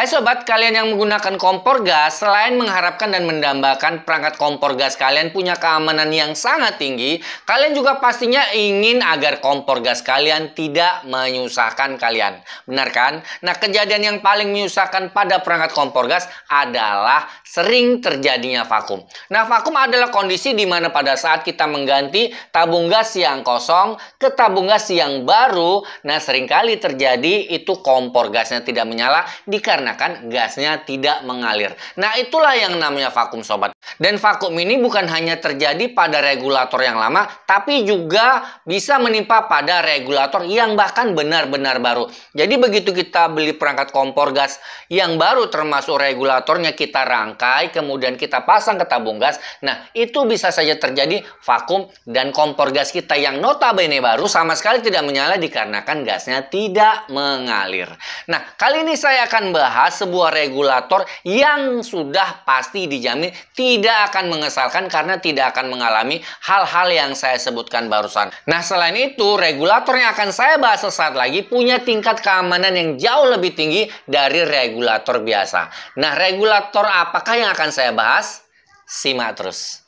Hai sobat, kalian yang menggunakan kompor gas, selain mengharapkan dan mendambakan perangkat kompor gas kalian punya keamanan yang sangat tinggi, kalian juga pastinya ingin agar kompor gas kalian tidak menyusahkan kalian. Benar kan? Nah, kejadian yang paling menyusahkan pada perangkat kompor gas adalah sering terjadinya vakum. Nah, vakum adalah kondisi di mana pada saat kita mengganti tabung gas yang kosong ke tabung gas yang baru, nah seringkali terjadi itu kompor gasnya tidak menyala dikarenakan dikarenakan gasnya tidak mengalir. Nah, itulah yang namanya vakum sobat. Dan vakum ini bukan hanya terjadi pada regulator yang lama, tapi juga bisa menimpa pada regulator yang bahkan benar-benar baru. Jadi begitu kita beli perangkat kompor gas yang baru termasuk regulatornya kita rangkai, kemudian kita pasang ke tabung gas. Nah, itu bisa saja terjadi vakum dan kompor gas kita yang notabene baru sama sekali tidak menyala dikarenakan gasnya tidak mengalir. Nah, kali ini saya akan bahas membahas sebuah regulator yang sudah pasti dijamin tidak akan mengesalkan karena tidak akan mengalami hal-hal yang saya sebutkan barusan. Nah, selain itu, regulator yang akan saya bahas sesaat lagi punya tingkat keamanan yang jauh lebih tinggi dari regulator biasa. Nah, regulator apakah yang akan saya bahas? Simak terus.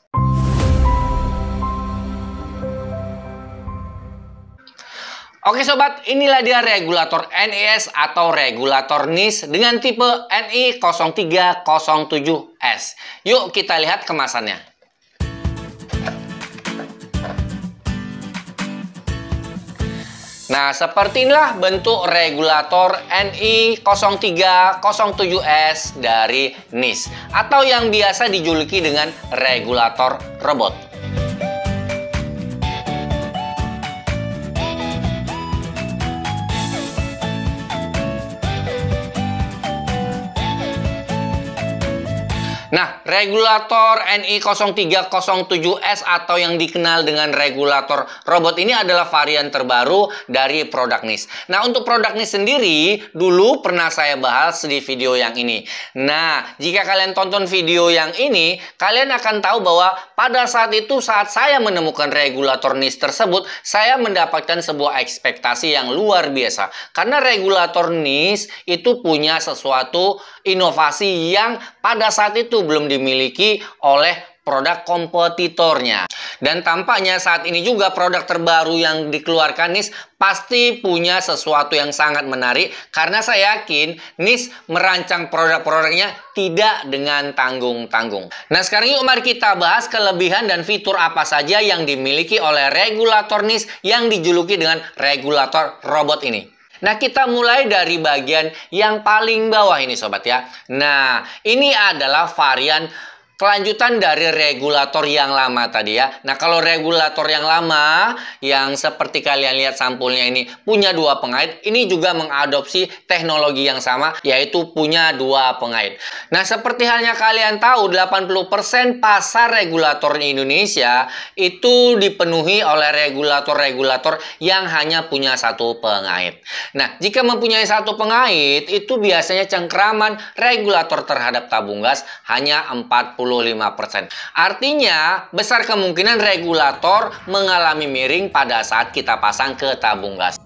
Oke sobat, inilah dia regulator NIS atau regulator NIS dengan tipe NI0307S. Yuk kita lihat kemasannya. Nah, seperti inilah bentuk regulator NI0307S dari NIS atau yang biasa dijuluki dengan regulator robot. Nah, regulator NI0307S atau yang dikenal dengan regulator robot ini adalah varian terbaru dari produk NIS. Nah, untuk produk NIS sendiri dulu pernah saya bahas di video yang ini. Nah, jika kalian tonton video yang ini, kalian akan tahu bahwa pada saat itu saat saya menemukan regulator NIS tersebut, saya mendapatkan sebuah ekspektasi yang luar biasa. Karena regulator NIS itu punya sesuatu inovasi yang pada saat itu belum dimiliki oleh produk kompetitornya. Dan tampaknya saat ini juga produk terbaru yang dikeluarkan NIS pasti punya sesuatu yang sangat menarik karena saya yakin NIS merancang produk-produknya tidak dengan tanggung-tanggung. Nah sekarang yuk mari kita bahas kelebihan dan fitur apa saja yang dimiliki oleh regulator NIS yang dijuluki dengan regulator robot ini. Nah, kita mulai dari bagian yang paling bawah ini sobat ya. Nah, ini adalah varian kelanjutan dari regulator yang lama tadi ya. Nah, kalau regulator yang lama yang seperti kalian lihat sampulnya ini punya dua pengait, ini juga mengadopsi teknologi yang sama yaitu punya dua pengait. Nah, seperti halnya kalian tahu 80% pasar regulator di Indonesia itu dipenuhi oleh regulator-regulator yang hanya punya satu pengait. Nah, jika mempunyai satu pengait, itu biasanya cengkraman regulator terhadap tabung gas hanya 40 Artinya, besar kemungkinan regulator mengalami miring pada saat kita pasang ke tabung gas.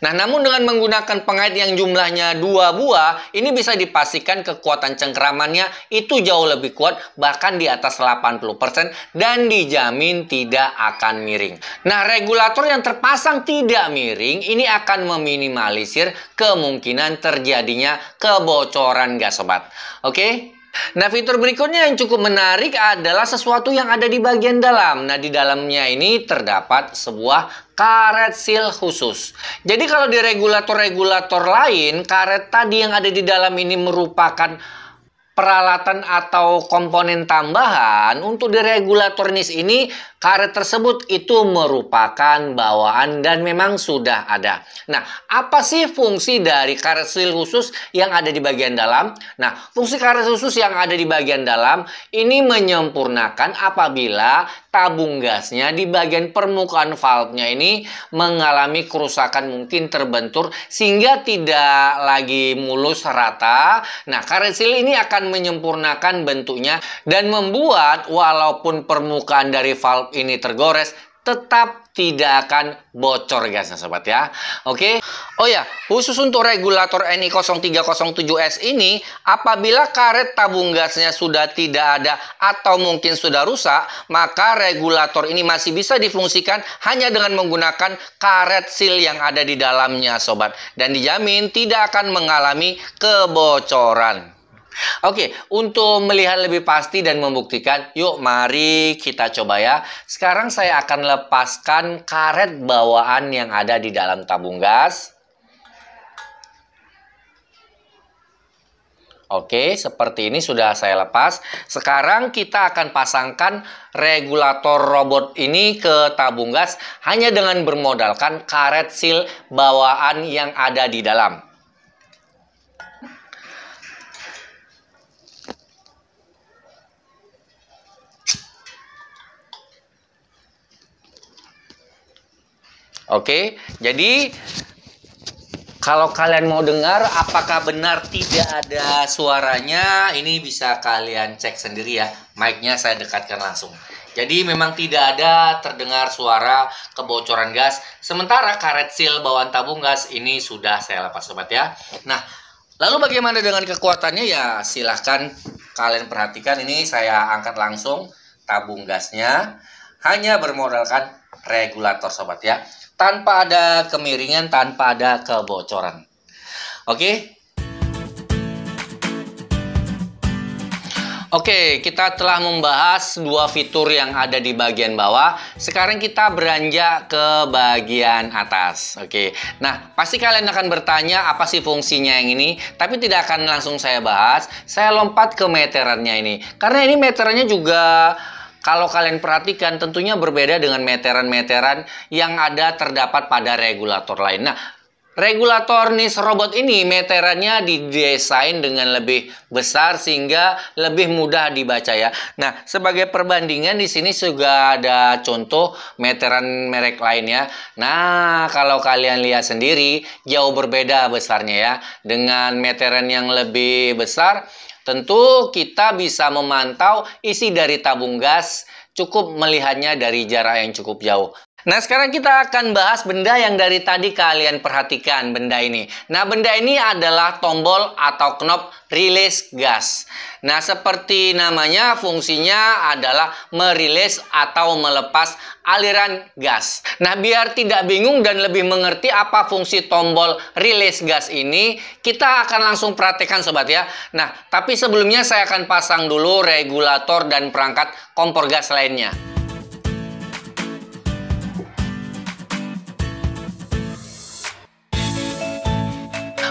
Nah, namun dengan menggunakan pengait yang jumlahnya dua buah, ini bisa dipastikan kekuatan cengkeramannya itu jauh lebih kuat, bahkan di atas 80% dan dijamin tidak akan miring. Nah, regulator yang terpasang tidak miring ini akan meminimalisir kemungkinan terjadinya kebocoran gas sobat. Oke? Okay? Nah, fitur berikutnya yang cukup menarik adalah sesuatu yang ada di bagian dalam. Nah, di dalamnya ini terdapat sebuah karet seal khusus. Jadi kalau di regulator-regulator lain, karet tadi yang ada di dalam ini merupakan peralatan atau komponen tambahan untuk deregulator NIS ini karet tersebut itu merupakan bawaan dan memang sudah ada. Nah, apa sih fungsi dari karet seal khusus yang ada di bagian dalam? Nah, fungsi karet khusus yang ada di bagian dalam ini menyempurnakan apabila tabung gasnya di bagian permukaan valve-nya ini mengalami kerusakan mungkin terbentur sehingga tidak lagi mulus rata. Nah, karet ini akan menyempurnakan bentuknya dan membuat walaupun permukaan dari valve ini tergores tetap tidak akan bocor gasnya sobat ya. Oke. Oh ya, khusus untuk regulator NI 0307S ini apabila karet tabung gasnya sudah tidak ada atau mungkin sudah rusak, maka regulator ini masih bisa difungsikan hanya dengan menggunakan karet seal yang ada di dalamnya sobat dan dijamin tidak akan mengalami kebocoran. Oke, untuk melihat lebih pasti dan membuktikan, yuk mari kita coba ya. Sekarang saya akan lepaskan karet bawaan yang ada di dalam tabung gas. Oke, seperti ini sudah saya lepas. Sekarang kita akan pasangkan regulator robot ini ke tabung gas hanya dengan bermodalkan karet seal bawaan yang ada di dalam. Oke, jadi kalau kalian mau dengar apakah benar tidak ada suaranya, ini bisa kalian cek sendiri ya. Mic-nya saya dekatkan langsung. Jadi memang tidak ada terdengar suara kebocoran gas. Sementara karet seal bawaan tabung gas ini sudah saya lepas sobat ya. Nah, lalu bagaimana dengan kekuatannya ya silahkan kalian perhatikan ini saya angkat langsung tabung gasnya hanya bermodalkan regulator sobat ya. Tanpa ada kemiringan, tanpa ada kebocoran. Oke? Oke, kita telah membahas dua fitur yang ada di bagian bawah. Sekarang kita beranjak ke bagian atas. Oke, nah pasti kalian akan bertanya apa sih fungsinya yang ini, tapi tidak akan langsung saya bahas. Saya lompat ke meterannya ini, karena ini meterannya juga kalau kalian perhatikan tentunya berbeda dengan meteran-meteran yang ada terdapat pada regulator lain. Nah, regulator NIS robot ini meterannya didesain dengan lebih besar sehingga lebih mudah dibaca ya. Nah, sebagai perbandingan di sini juga ada contoh meteran merek lainnya. Nah, kalau kalian lihat sendiri jauh berbeda besarnya ya. Dengan meteran yang lebih besar Tentu kita bisa memantau isi dari tabung gas cukup melihatnya dari jarak yang cukup jauh. Nah, sekarang kita akan bahas benda yang dari tadi kalian perhatikan, benda ini. Nah, benda ini adalah tombol atau knop rilis gas. Nah, seperti namanya, fungsinya adalah merilis atau melepas aliran gas. Nah, biar tidak bingung dan lebih mengerti apa fungsi tombol rilis gas ini, kita akan langsung perhatikan sobat ya. Nah, tapi sebelumnya saya akan pasang dulu regulator dan perangkat kompor gas lainnya.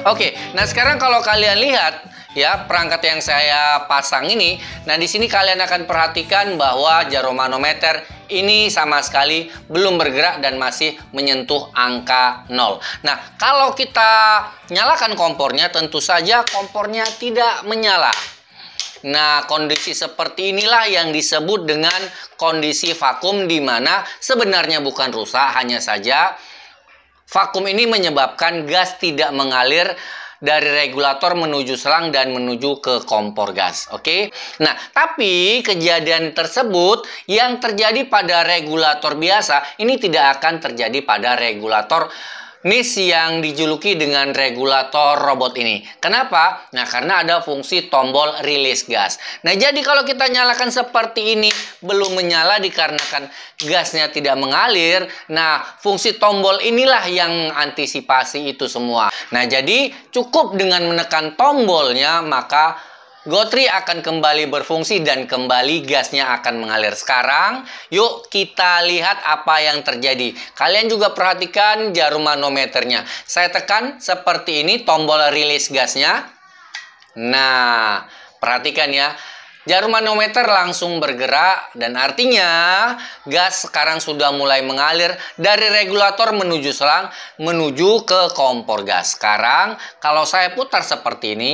Oke, nah sekarang kalau kalian lihat ya perangkat yang saya pasang ini, nah di sini kalian akan perhatikan bahwa jarum manometer ini sama sekali belum bergerak dan masih menyentuh angka 0. Nah, kalau kita nyalakan kompornya tentu saja kompornya tidak menyala. Nah, kondisi seperti inilah yang disebut dengan kondisi vakum di mana sebenarnya bukan rusak hanya saja Vakum ini menyebabkan gas tidak mengalir dari regulator menuju selang dan menuju ke kompor gas. Oke, okay? nah, tapi kejadian tersebut yang terjadi pada regulator biasa ini tidak akan terjadi pada regulator Miss yang dijuluki dengan regulator robot ini. Kenapa? Nah, karena ada fungsi tombol rilis gas. Nah, jadi kalau kita nyalakan seperti ini, belum menyala dikarenakan gasnya tidak mengalir. Nah, fungsi tombol inilah yang antisipasi itu semua. Nah, jadi cukup dengan menekan tombolnya, maka Gotri akan kembali berfungsi dan kembali gasnya akan mengalir. Sekarang, yuk kita lihat apa yang terjadi. Kalian juga perhatikan jarum manometernya. Saya tekan seperti ini tombol rilis gasnya. Nah, perhatikan ya. Jarum manometer langsung bergerak dan artinya gas sekarang sudah mulai mengalir dari regulator menuju selang menuju ke kompor gas. Sekarang kalau saya putar seperti ini,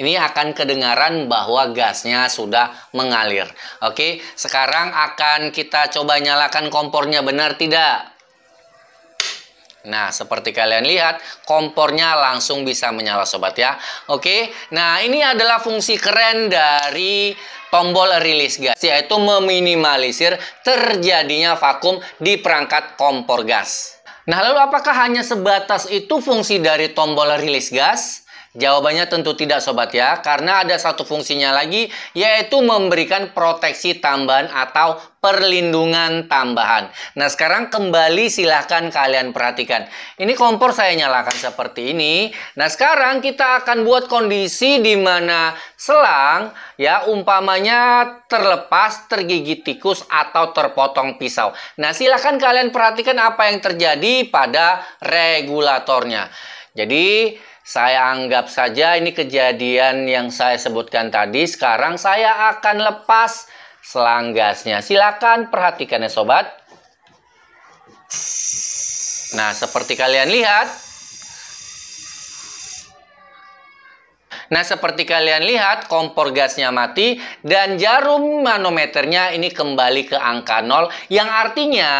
ini akan kedengaran bahwa gasnya sudah mengalir. Oke, sekarang akan kita coba nyalakan kompornya benar tidak? Nah, seperti kalian lihat, kompornya langsung bisa menyala sobat ya. Oke, nah ini adalah fungsi keren dari tombol rilis gas, yaitu meminimalisir terjadinya vakum di perangkat kompor gas. Nah, lalu apakah hanya sebatas itu fungsi dari tombol rilis gas? Jawabannya tentu tidak sobat ya, karena ada satu fungsinya lagi yaitu memberikan proteksi tambahan atau perlindungan tambahan. Nah sekarang kembali silahkan kalian perhatikan. Ini kompor saya nyalakan seperti ini. Nah sekarang kita akan buat kondisi di mana selang ya umpamanya terlepas, tergigit tikus atau terpotong pisau. Nah silahkan kalian perhatikan apa yang terjadi pada regulatornya. Jadi saya anggap saja ini kejadian yang saya sebutkan tadi. Sekarang saya akan lepas selanggasnya. Silakan perhatikan ya sobat. Nah, seperti kalian lihat, Nah, seperti kalian lihat, kompor gasnya mati dan jarum manometernya ini kembali ke angka 0 yang artinya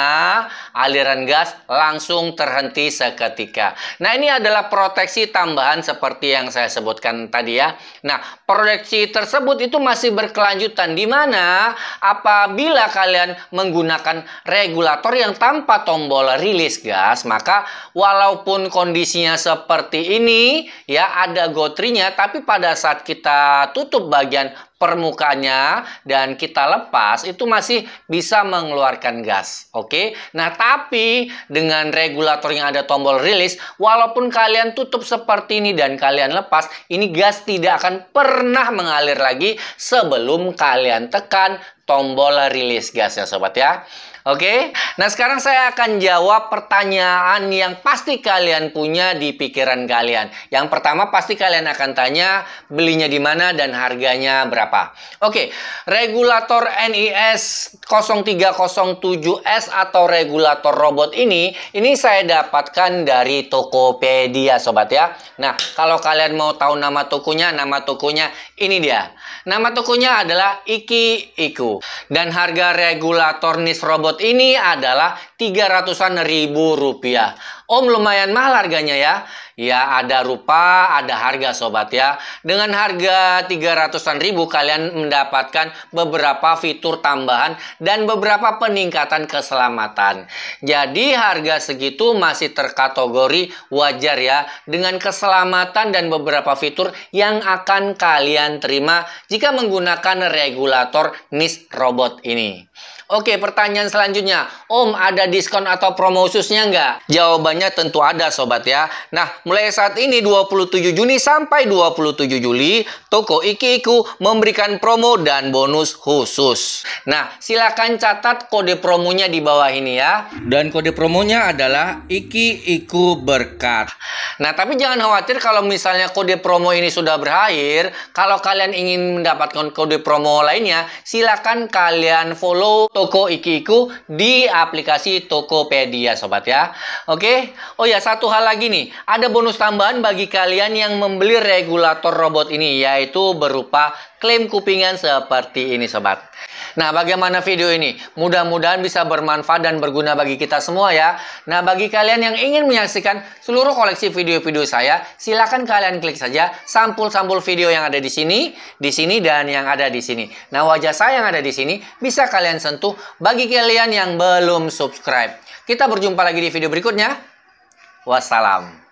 aliran gas langsung terhenti seketika. Nah, ini adalah proteksi tambahan seperti yang saya sebutkan tadi ya. Nah, proteksi tersebut itu masih berkelanjutan di mana apabila kalian menggunakan regulator yang tanpa tombol rilis gas, maka walaupun kondisinya seperti ini ya ada gotrinya tapi tapi pada saat kita tutup bagian permukaannya dan kita lepas itu masih bisa mengeluarkan gas. Oke. Nah, tapi dengan regulator yang ada tombol rilis, walaupun kalian tutup seperti ini dan kalian lepas, ini gas tidak akan pernah mengalir lagi sebelum kalian tekan tombol rilis gasnya sobat ya. Oke, nah sekarang saya akan jawab pertanyaan yang pasti kalian punya di pikiran kalian. Yang pertama pasti kalian akan tanya belinya di mana dan harganya berapa. Oke, regulator NIS 0307S atau regulator robot ini, ini saya dapatkan dari Tokopedia sobat ya. Nah, kalau kalian mau tahu nama tokonya, nama tokonya ini dia. Nama tokonya adalah Iki Iku. Dan harga regulator NIS robot ini adalah 300-an ribu rupiah. Om lumayan mahal harganya ya. Ya ada rupa, ada harga sobat ya. Dengan harga 300-an ribu kalian mendapatkan beberapa fitur tambahan dan beberapa peningkatan keselamatan. Jadi harga segitu masih terkategori wajar ya dengan keselamatan dan beberapa fitur yang akan kalian terima jika menggunakan regulator NIS robot ini. Oke, pertanyaan selanjutnya. Om, ada diskon atau promo khususnya nggak? Jawabannya tentu ada, Sobat ya. Nah, mulai saat ini 27 Juni sampai 27 Juli, toko Iki Iku memberikan promo dan bonus khusus. Nah, silakan catat kode promonya di bawah ini ya. Dan kode promonya adalah Iki Iku Berkat. Nah, tapi jangan khawatir kalau misalnya kode promo ini sudah berakhir, kalau kalian ingin mendapatkan kode promo lainnya, silakan kalian follow toko iku di aplikasi Tokopedia sobat ya. Oke. Oh ya, satu hal lagi nih. Ada bonus tambahan bagi kalian yang membeli regulator robot ini yaitu berupa klaim kupingan seperti ini sobat. Nah, bagaimana video ini? Mudah-mudahan bisa bermanfaat dan berguna bagi kita semua ya. Nah, bagi kalian yang ingin menyaksikan seluruh koleksi video-video saya, silakan kalian klik saja sampul-sampul video yang ada di sini, di sini dan yang ada di sini. Nah, wajah saya yang ada di sini bisa kalian sentuh bagi kalian yang belum subscribe. Kita berjumpa lagi di video berikutnya. Wassalam.